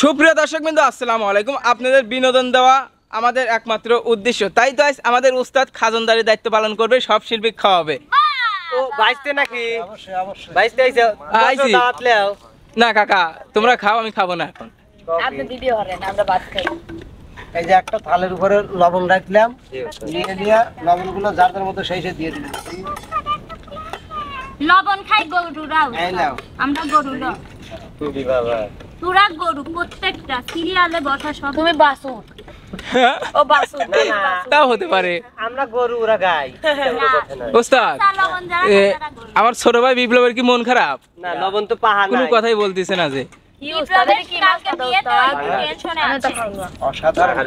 সুপ্রিয় দর্শক বিন্দু আসসালামু আলাইকুম আপনাদের বিনোদন দেওয়া আমাদের একমাত্র উদ্দেশ্য তাই তো আজ আমাদের উস্তাদ খাজনদারের দায়িত্ব পালন করবে সব শিল্পী খাওয়াবে না কাকা তোমরা খাও আমি খাবো না এখন এই যে একটা থালের উপরে লবণ রাখলাম নিয়ে নিয়ে লবণগুলো যার যার মতো সেই দিয়ে দিলাম লবণ খাই গরু গরুরাও আমরা গরু তুমি বাবা তোরা গরু প্রত্যেকটা সিরিয়ালে বসা সব তুমি বাসুর হ্যাঁ? ও বাসুর হতে পারে আমরা গরু ওরা গাই হ্যাঁ। ওস্তাদ আচ্ছা, আমার ছোট ভাই বিপ্লবের কি মন খারাপ না লবণ তো পাহাড় কোনো কথাই বলতিছে না যে অসাধারণ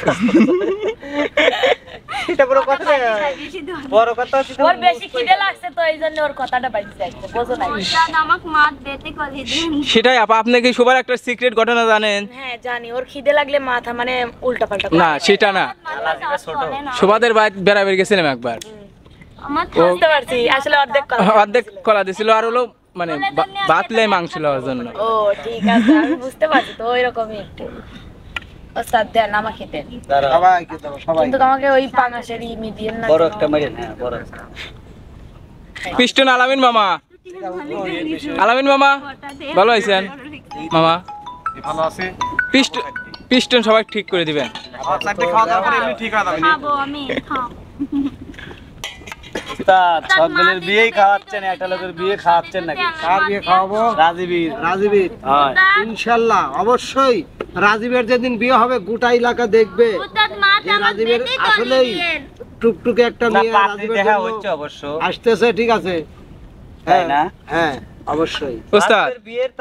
সেটাই আপনি কি হ্যাঁ, মানে না সেটা না সুবাদের বেড়াবের গেছিলাম একবার বুঝতে পারছি আসলে অর্ধেক কলা হ্যাঁ, অর্ধেক দিছিল আর হলো মানে বাতলে মাংস লওয়ার জন্য বুঝতে পারছি তো একটু সবাই কিন্তু আমাকে হ্যাঁ, পিস্টন আলামিন মামা আলামিন মামা মামা পিস্টন সবাই ঠিক করে দিবেন সকলের বিয়েই খাওয়াচ্ছেন একটা লোকের বিয়ে খাওয়াচ্ছেন নাকি কার বিয়ে খাওয়াবো রাজীবীর রাজীবীর ইনশাল্লাহ অবশ্যই রাজীবের যেদিন বিয়ে হবে গোটা এলাকা দেখবে রাজীবের আসলেই টুকটুকে একটা মেয়ে রাজীবের দেখা হচ্ছে অবশ্য আসতেছে ঠিক আছে হ্যাঁ, না হ্যাঁ অবশ্যই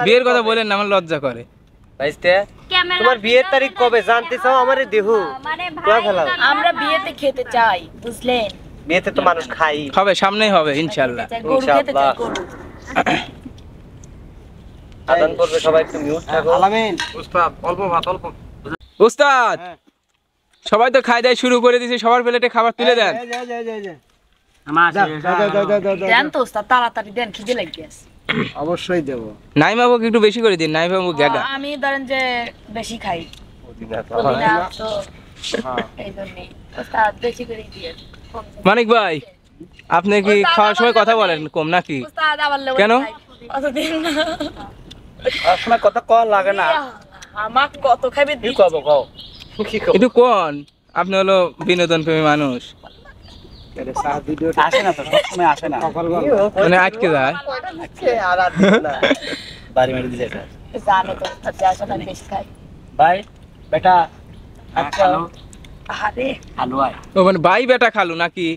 বিয়ের কথা বলেন না আমার লজ্জা করে তোমার বিয়ের তারিখ কবে জানতে চাও আমারে দেহ মানে আমরা বিয়েতে খেতে চাই বুঝলেন মেয়েতে তো মানুষ খাই হবে সামনেই হবে ইনশাআল্লাহ ইনশাআল্লাহ আদান করবে সবাই একটু মিউট হ্যাঁ, থাকো আলামিন উস্তাদ অল্প ভাত অল্প উস্তাদ হ্যাঁ। সবাই তো খাই দাই শুরু করে দিয়েছে সবার প্লেটে খাবার তুলে দেন অবশ্যই দেব নাইমাবুকে একটু আমি মানিক ভাই আপনি কি খাওয়ার সময় কথা বলেন কম নাকি কেন কথা কল লাগে না আপনি হলো বিনোদন প্রেমী মানুষ আসে না মানে আটকে যায় ভাই বেটা আচ্ছা হ্যাঁ, ভাই মানে বেটা নাকি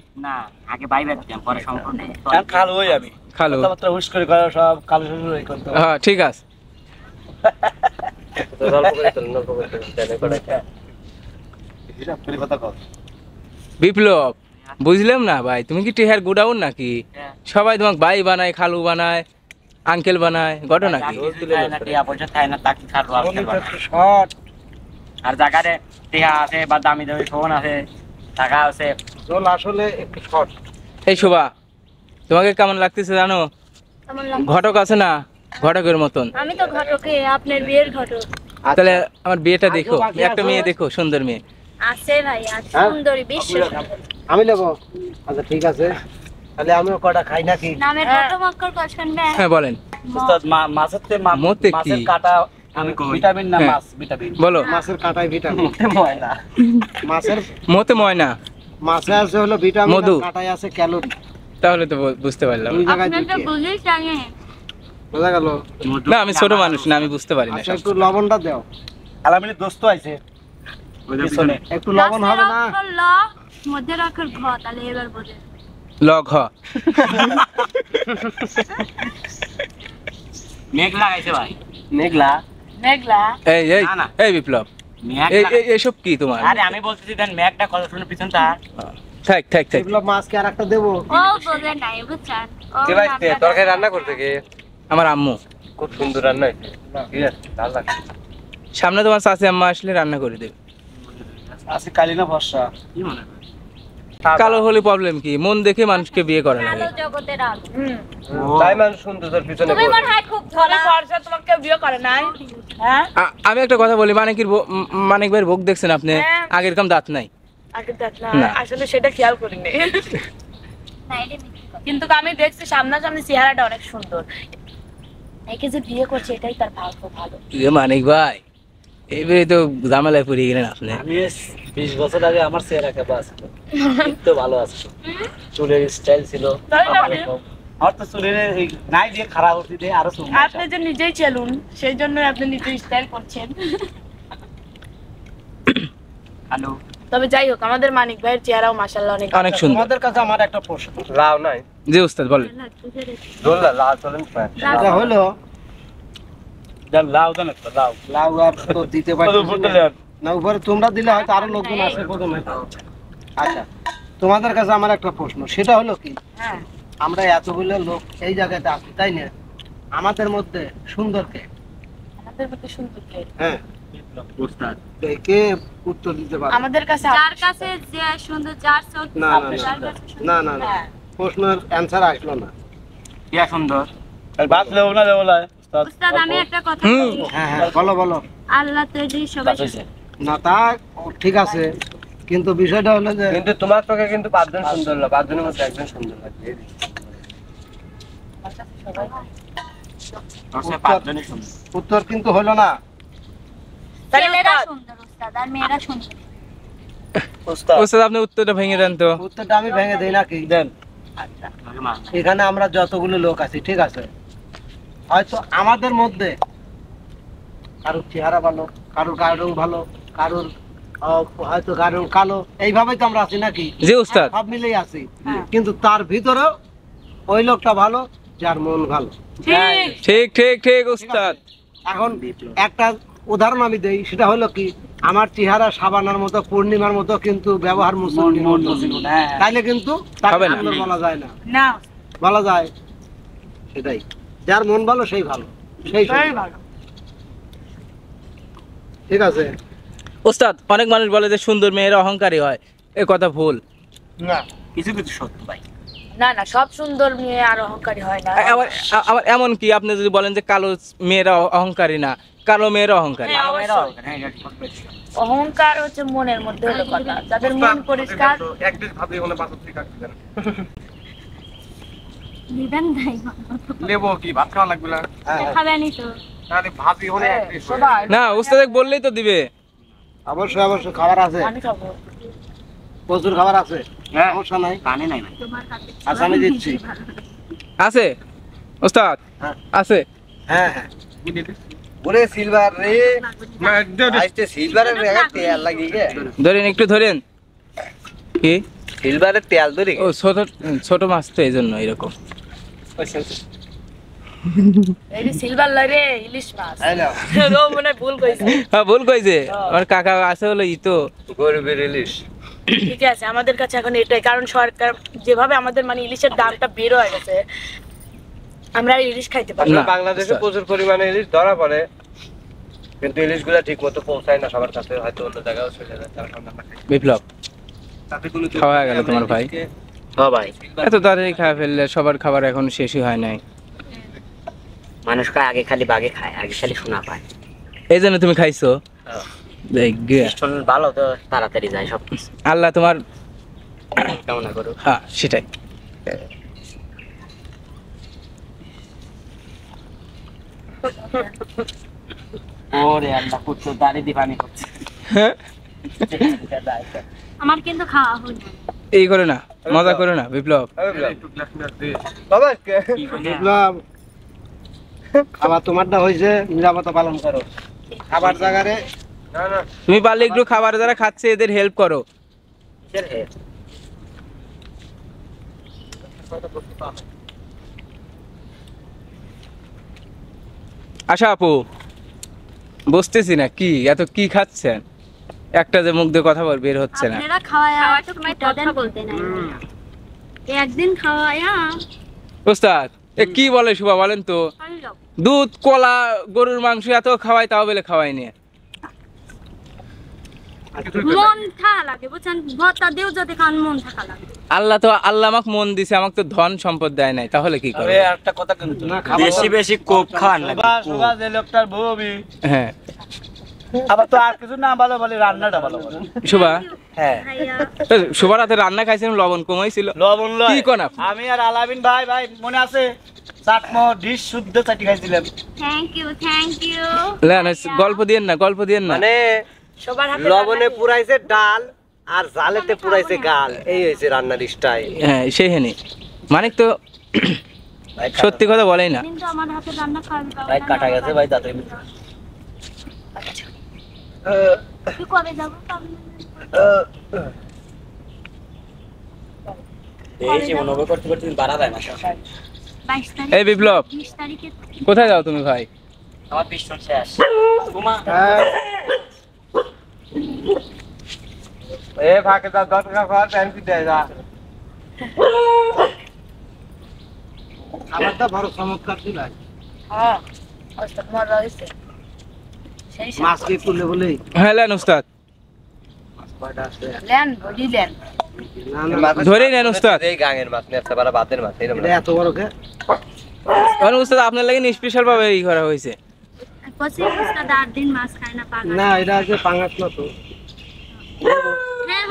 হ্যাঁ, ঠিক আছে বিপ্লব বুঝলাম না ভাই তুমি কি টেহার গোডাউন নাকি হ্যাঁ। সবাই তোমাকে ভাই বানায় খালু বানায় আঙ্কেল বানায় ঘটনা কি আর জায়গাতে টিহা আছে বা দামি দামি ফোন আছে টাকা আছে জল আসলে একটু শর্ট এই শোভা তোমাকে কেমন লাগতেছে জানো ঘটক আছে না ঘটকের মতন আমি তো ঘটকে আপনার বিয়ের ঘটক আচ্ছা। তাহলে আমার বিয়েটা দেখো একটা মেয়ে দেখো সুন্দর মেয়ে আছে ভাই আছে হ্যাঁ? সুন্দরী বিশ্ব আমি লব আচ্ছা ঠিক আছে তাহলে আমিও কটা খাই নাকি নামের কত মক্কর পছন্দ হ্যাঁ বলেন উস্তাদ মা মাছতে মাছের মাছের কাটা আমি হ্যাঁ, কই ভিটামিন না হ্যাঁ। মাছ ভিটামিন বলো মাছের কাঁটায় ভিটামিন ময়না মাছের ময়না মাছে আছে হলো ভিটামিন কাঁটায় আছে ক্যালোরি তাহলে তো বুঝতে পারলাম বুঝেই বোঝা গেল না আমি ছোট আচ্ছা, মানুষ না আমি বুঝতে পারি না আচ্ছা, একটু লবণটা দাও আলামিনী দোস্ত আইছে একটু লবণ হবে না মধ্যে রাখার ঘ তাহলে এবার বোঝে মেঘলা আইছে ভাই মেঘলা কি তোমার আমি বলতেছি পিছন তার সামনে তোমার চাচি আম্মা আসলে রান্না করে দেবে কালো হলে প্রবলেম কি মন দেখে মানুষকে বিয়ে করে সুন্দর বিয়ে করে নাই হ্যাঁ? আমি একটা কথা বলি মানিকের মানিক ভাইয়ের ভোগ দেখছেন আপনি হ্যাঁ। আগের কম দাঁত নাই আসলে সেটা খেয়াল করিনি কিন্তু আমি দেখছি সামনাসামনি চেহারাটা অনেক সুন্দর তো ঝামেলায় বছর আগে আমার চেহারা কেবা আসতো ভালো আসতো চুলের স্টাইল ছিল আমার তো নাই দিয়ে খারাপ হতে দিয়ে আরো আপনি যে নিজেই সেই জন্য আপনি নিজে স্টাইল করছেন হ্যালো তবে যাই হোক আমাদের মানিক ভাইয়ের চেহারাও মাশাআল্লাহ অনেক অনেক সুন্দর আমাদের কাছে আমার একটা প্রশ্ন নাই জি বলেন চলেন হলো লাউ একটা লাউ লাউ আর তো দিতে না উপরে তোমরা দিলে হয়তো আরো লোকজন আসে প্রথমে আচ্ছা তোমাদের কাছে আমার একটা প্রশ্ন সেটা হলো কি হ্যাঁ আমরা এতগুলো লোক এই জায়গাতে আসি তাই না আমাদের মধ্যে সুন্দরকে কে আমাদের সুন্দর না না না হ্যাঁ। আসলো না সুন্দর একটা কথা হ্যাঁ হ্যাঁ বলো বলো আল্লাহ না ঠিক আছে কিন্তু বিষয়টা হলো যে কিন্তু তোমার চোখে কিন্তু পাঁচজন সুন্দর লাগে পাঁচজনের মধ্যে একজন সুন্দর লাগে আচ্ছা, উত্তর কিন্তু হলো না উত্তরটা আমি ভেঙে নাকি দেন আচ্ছা, এখানে আমরা যতগুলো লোক আছি ঠিক আছে হয়তো আমাদের মধ্যে কারোর চেহারা ভালো কারোর গায়েরও ভালো কারোর হয়তো কালো এইভাবেই তো আমরা আছি নাকি জি উস্তাদ হ্যাঁ, সব মিলেই আছি হ্যাঁ। কিন্তু তার ওই লোকটা ভালো যার মন ভালো ঠিক ঠিক ঠিক উস্তাদ এখন একটা উদাহরণ আমি দেই সেটা হলো কি আমার চেহারা সাবানার মতো পূর্ণিমার মতো কিন্তু ব্যবহার মুসলিম হ্যাঁ। তাইলে কিন্তু বলা যায় না বলা যায় সেটাই যার মন ভালো সেই ভালো সেই ঠিক আছে ওস্তাদ অনেক মানুষ বলে যে সুন্দর মেয়েরা অহংকারী হয় এ কথা ভুল না কিছু কিছু সত্য ভাই না না সব সুন্দর মেয়ে আর অহংকারী হয় না আবার আবার এমন কি আপনি যদি বলেন যে কালো মেয়েরা অহংকারী না কালো মেয়েরা অহংকারী হ্যাঁ, হ্যাঁ, অহংকার হচ্ছে মনের মধ্যে হলো কথা যাদের মন পরিষ্কার একদিন ভাবে হলে পাথর থেকে কাটতে পারে নিবেন নাই নেবো কি ভাত খাওয়া লাগবে না খাবেনই তো আরে ভাবি হলে না উস্তাদ বললেই তো দিবে অবশ্যই অবশ্যই খাবার আছে প্রচুর খাবার আছে হ্যাঁ। নাই দিচ্ছি আছে ওস্তাদ হ্যাঁ। আছে হ্যাঁ হ্যাঁ সিলভার তেল ধরেন একটু ধরেন কি সিলভারের তেল ও ছোট মাছ তো জন্য এরকম হ্যাঁ, যেভাবে আমাদের মানে ইলিশের দামটা বের হয়ে গেছে আমরা ইলিশ খাইতে পারি বাংলাদেশে প্রচুর পরিমাণে ইলিশ ধরা পড়ে কিন্তু গুলা ঠিক মতো পৌঁছায় না সবার কাছে হয়তো অন্য জায়গাও চলে যায় বিপ্লব খাওয়া গেল তোমার ভাই হ্যাঁ ভাই এত তাড়াতাড়ি খাওয়া ফেললে সবার খাবার এখন শেষই হয় নাই মানুষ খায় আগে খালি বাগে খায় আগে খালি শোনা পায় এই জন্য তুমি খাইছো ভালো তো তাড়াতাড়ি যায় সব আল্লাহ তোমার কামনা করো হ্যাঁ সেটাই ওরে আল্লাহ পুত্র দাড়ি দিবানি হ্যাঁ? এই করে না মজা করে না বিপ্লব বিপ্লব আবার তোমারটা হয়েছে নিরাপত্তা পালন করো খাবার জায়গারে তুমি পারলে একটু খাবার যারা খাচ্ছে এদের হেল্প করো আশা আপু বসতেছি না কি এত কি খাচ্ছেন একটা যে মুখ দিয়ে কথা বল বের হচ্ছে না একদিন খাওয়া ওস্তাদ কি বলে শুভা বলেন তো দুধ কলা গরুর মাংস এত খাওয়াই তাও বলে খাওয়াই নিয়ে আল্লাহ তো আল্লাহ আমাকে মন আমাকে তো ধন সম্পদ দেয় নাই তাহলে কি করে একটা কথা বেশি বেশি খান আবার তো আর কিছু না ভালো বলে রান্নাটা ভালো বলে শোভা হ্যাঁ শোভা রাতে রান্না খাইছিলাম লবণ কমাইছিল লবণ কোন আমি আর আলাবিন ভাই ভাই মনে আছে গল্প না গল্প না মানে লবণে পুরাইছে ডাল আর জালেতে পুরাইছে গাল এই হয়েছে রান্নার হ্যাঁ সেই হেনি মানে তো সত্যি কথা বলেই না ভাই গেছে ভাই তুই কবে যাবো এই যে এই বিপ্লব কোথায় যাও তুমি ভাই আমার এ ফাঁকে যা দশ টাকা খাওয়া দেয় যা আমার তো বড় চমৎকার ছিল হ্যাঁ, ধরে নেন এত আপনার স্পেশাল ভাবে ই করা হয়েছে না এটা হ্যাঁ,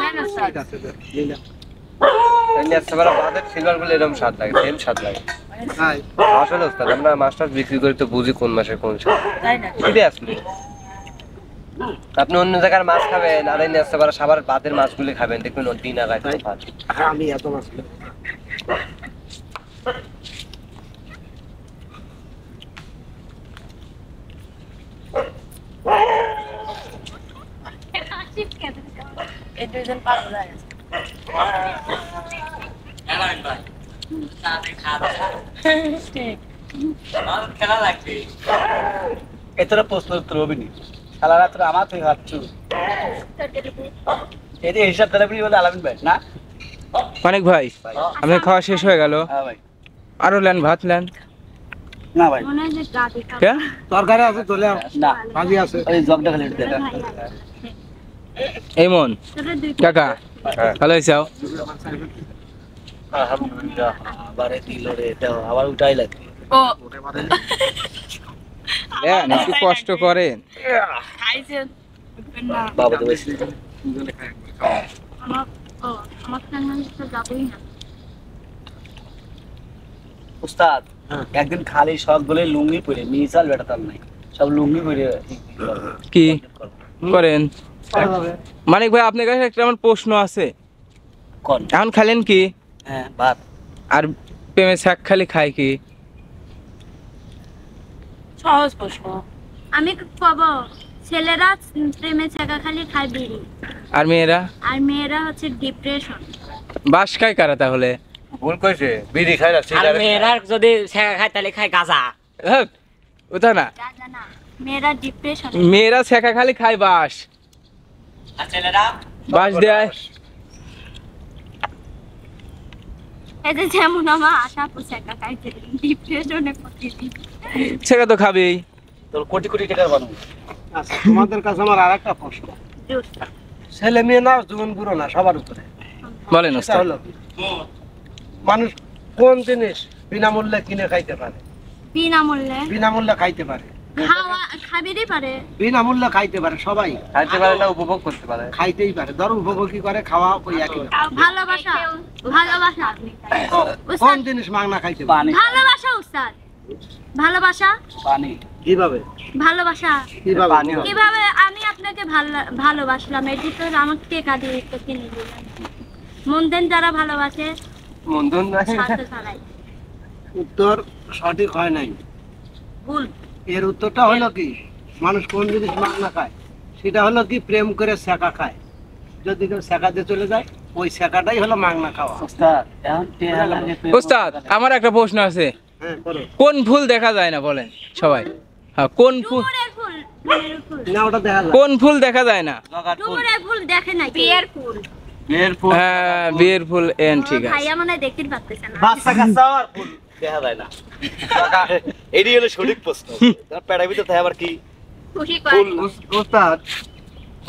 হ্যাঁ, আছে এরকম স্বাদ লাগে স্বাদ লাগে আসলে আমরা মাছটা বিক্রি করি তো বুঝি কোন মাসে কোন সাল আসলে আপনি অন্য জায়গার মাছ খাবেন আর এই আসতে করা সবার বাদের মাছগুলি খাবেন দেখুন দেখবেন দিন আর আমি এত মাছ ঠিক প্রশ্ন উত্তর হবে নি সারা আমার তুই ভাবছু এই যে হিসাব তাহলে বলে আলামিন ভাই না অনেক ভাই আমি খাওয়া শেষ হয়ে গেল হ্যাঁ আরো লেন ভাত লেন না ভাই তরকারি আছে চলে আছে এই মন কাকা ভালো হয়েছে আলহামদুলিল্লাহ আবার উঠাই লাগবে একটু হ্যাঁ, কষ্ট বাবা তো বেশি উস্তাদ হ্যাঁ। একদিন খালি শখ বলে লুঙ্গি পরে মিসাল বেটাতাম নাই সব লুঙ্গি পরে কি করেন মানিক ভাই আপনার কাছে একটা আমার প্রশ্ন আছে এখন খালেন কি হ্যাঁ ভাত আর প্রেমে শাক খালি খায় কি সহজ প্রশ্ন আমি পাব ছেলেরা প্রেমে ছাকা খালি খায় বিড়ি আর মেয়েরা আর মেয়েরা হচ্ছে ডিপ্রেশন বাস খায় কারা তাহলে ভুল কইছে বিড়ি খায় না আর মেয়েরা যদি ছাকা খায় তাহলে খায় গাঁজা ওটা না মেয়েরা ডিপ্রেশন মেয়েরা ছাকা খালি খায় বাস আর ছেলেরা বাস দেয় এই যে যেমন আমার আশা পোষাকা খায় ডিপ্রেশনে প্রতিদিন সেটা তো খাবেই কোটি কোটি টাকা বানাবো আচ্ছা, তোমাদের কাছে আমার আর একটা প্রশ্ন ছেলে মেয়ে না জীবন বুড়ো না সবার উপরে মানুষ কোন জিনিস বিনামূল্যে কিনে খাইতে পারে বিনামূল্যে বিনামূল্যে খাইতে পারে বিনামূল্যে খাইতে পারে সবাই উপভোগ করতে পারে খাইতেই পারে উপভোগ করে খাওয়া ভালোবাসা কোন জিনিস খাইতে পারে ভালোবাসা ভালোবাসা পানি কিভাবে ভালোবাসা কিভাবে কিভাবে আমি আপনাকে ভালোবাসলাম তো আমাকে তো কিনে মন্দন যারা ভালোবাসে মন্দন উত্তর সঠিক হয় নাই ভুল এর উত্তরটা হলো কি মানুষ কোন জিনিস মাংনা খায় সেটা হলো কি প্রেম করে শেখা খায় যদি কেউ শেখাতে চলে যায় ওই শেখাটাই হলো মাংনা খাওয়া আমার একটা প্রশ্ন আছে হ্যাঁ, কোন ফুল দেখা যায় না বলেন সবাই হ্যাঁ কোন ফুল কোন ফুল দেখা যায় না হ্যাঁ বিয়ের ফুল এন ঠিক আছে প্রশ্ন আবার কি ফুল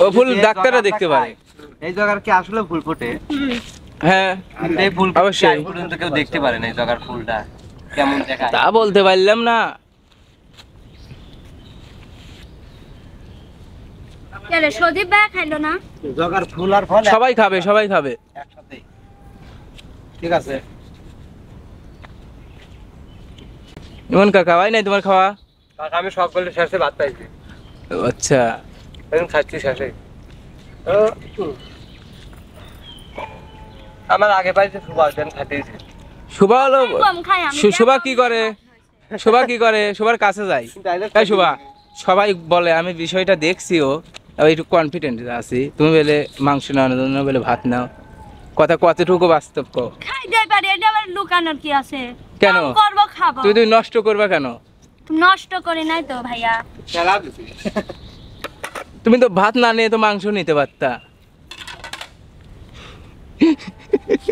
ও ফুল ডাক্তাররা দেখতে পারে এই কি ফুল ফোটে হ্যাঁ এই ফুল পর্যন্ত কেউ দেখতে পারে না এই জায়গার ফুলটা কেমন দেখায় তা বলতে পারলাম না সবাই খাবে সবাই খাবে ঠিক আছে ইমন কাকা ভাই নাই তোমার খাওয়া কাকা আমি সকলে শেষে ভাত পাইছি আচ্ছা এখন খাচ্ছি শেষে আমার আগে পাইছে খুব দেন খাটিয়েছি শোভা হলো শোভা কি করে শোভা কি করে শোভার কাছে যাই তাই শোভা সবাই বলে আমি বিষয়টা দেখছি ও একটু কনফিডেন্ট আছি তুমি বলে মাংস নেওয়ার জন্য বলে ভাত নাও কথা কতটুকু বাস্তব কো লুকানোর কি আছে কেন তুমি তুমি নষ্ট করবা কেন নষ্ট করে নাই তো ভাইয়া তুমি তো ভাত না নিয়ে তো মাংস নিতে পারতা